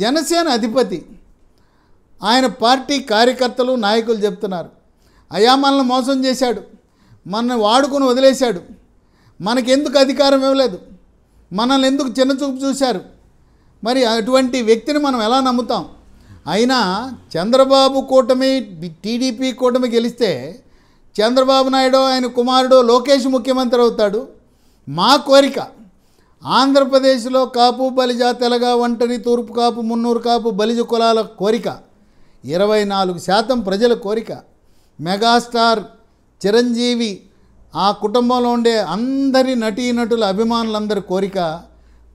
జనసేన అధిపతి ఆయన పార్టీ కార్యకర్తలు నాయకులు చెప్తున్నారు అయా మనల్ని మోసం చేశాడు మనల్ని వాడుకొని వదిలేశాడు మనకెందుకు అధికారం ఇవ్వలేదు మనల్ని ఎందుకు చిన్న చూపు చూశారు మరి అటువంటి వ్యక్తిని మనం ఎలా నమ్ముతాం అయినా చంద్రబాబు కూటమి టీడీపీ కూటమి గెలిస్తే చంద్రబాబు నాయుడు ఆయన కుమారుడు లోకేష్ ముఖ్యమంత్రి అవుతాడు మా కోరిక ఆంధ్రప్రదేశ్లో కాపు బలిజ తెలగ ఒంటరి తూర్పు కాపు మున్నూరు కాపు బలిజ కులాల కోరిక ఇరవై నాలుగు శాతం ప్రజల కోరిక మెగాస్టార్ చిరంజీవి ఆ కుటుంబంలో ఉండే అందరి నటీనటుల అభిమానులందరి కోరిక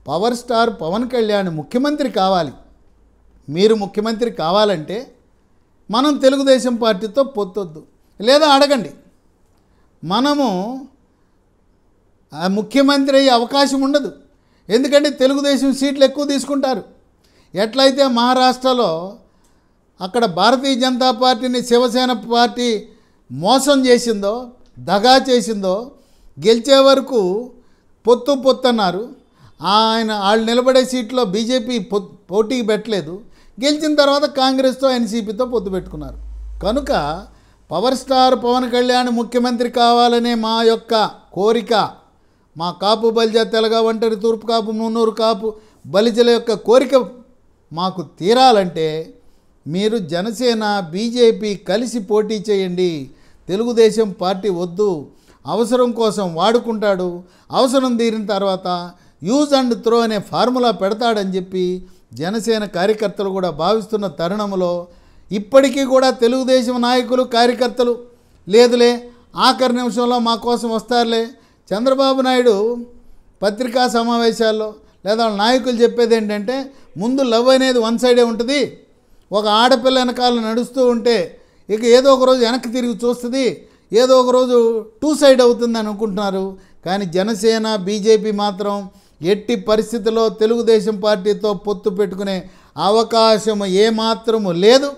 పవర్ స్టార్ పవన్ కళ్యాణ్ ముఖ్యమంత్రి కావాలి మీరు ముఖ్యమంత్రి కావాలంటే మనం తెలుగుదేశం పార్టీతో పొత్తొద్దు లేదా అడగండి మనము ముఖ్యమంత్రి అయ్యే అవకాశం ఉండదు ఎందుకంటే తెలుగుదేశం సీట్లు ఎక్కువ తీసుకుంటారు ఎట్లయితే మహారాష్ట్రలో అక్కడ భారతీయ జనతా పార్టీని శివసేన పార్టీ మోసం చేసిందో దగా చేసిందో గెలిచే వరకు పొత్తు పొత్తు అన్నారు ఆయన వాళ్ళు నిలబడే సీట్లో బీజేపీ పోటీకి పెట్టలేదు గెలిచిన తర్వాత కాంగ్రెస్తో ఎన్సీపీతో పొత్తు పెట్టుకున్నారు కనుక పవర్ స్టార్ పవన్ కళ్యాణ్ ముఖ్యమంత్రి కావాలనే మా యొక్క కోరిక మా కాపు బలిజ తెలగా ఒంటరి తూర్పు కాపు మున్నూరు కాపు బలిజల యొక్క కోరిక మాకు తీరాలంటే మీరు జనసేన బీజేపీ కలిసి పోటీ చేయండి తెలుగుదేశం పార్టీ వద్దు అవసరం కోసం వాడుకుంటాడు అవసరం తీరిన తర్వాత యూజ్ అండ్ త్రో అనే ఫార్ములా పెడతాడని చెప్పి జనసేన కార్యకర్తలు కూడా భావిస్తున్న తరుణంలో ఇప్పటికీ కూడా తెలుగుదేశం నాయకులు కార్యకర్తలు లేదులే ఆఖరి నిమిషంలో మా కోసం వస్తారులే చంద్రబాబు నాయుడు పత్రికా సమావేశాల్లో లేదా వాళ్ళ నాయకులు చెప్పేది ఏంటంటే ముందు లవ్ అనేది వన్ సైడే ఉంటుంది ఒక ఆడపిల్ల వెనకాల నడుస్తూ ఉంటే ఇక ఏదో ఒక రోజు వెనక్కి తిరిగి చూస్తుంది ఏదో ఒక రోజు టూ సైడ్ అవుతుంది అనుకుంటున్నారు కానీ జనసేన బీజేపీ మాత్రం ఎట్టి పరిస్థితుల్లో తెలుగుదేశం పార్టీతో పొత్తు పెట్టుకునే అవకాశం ఏమాత్రము లేదు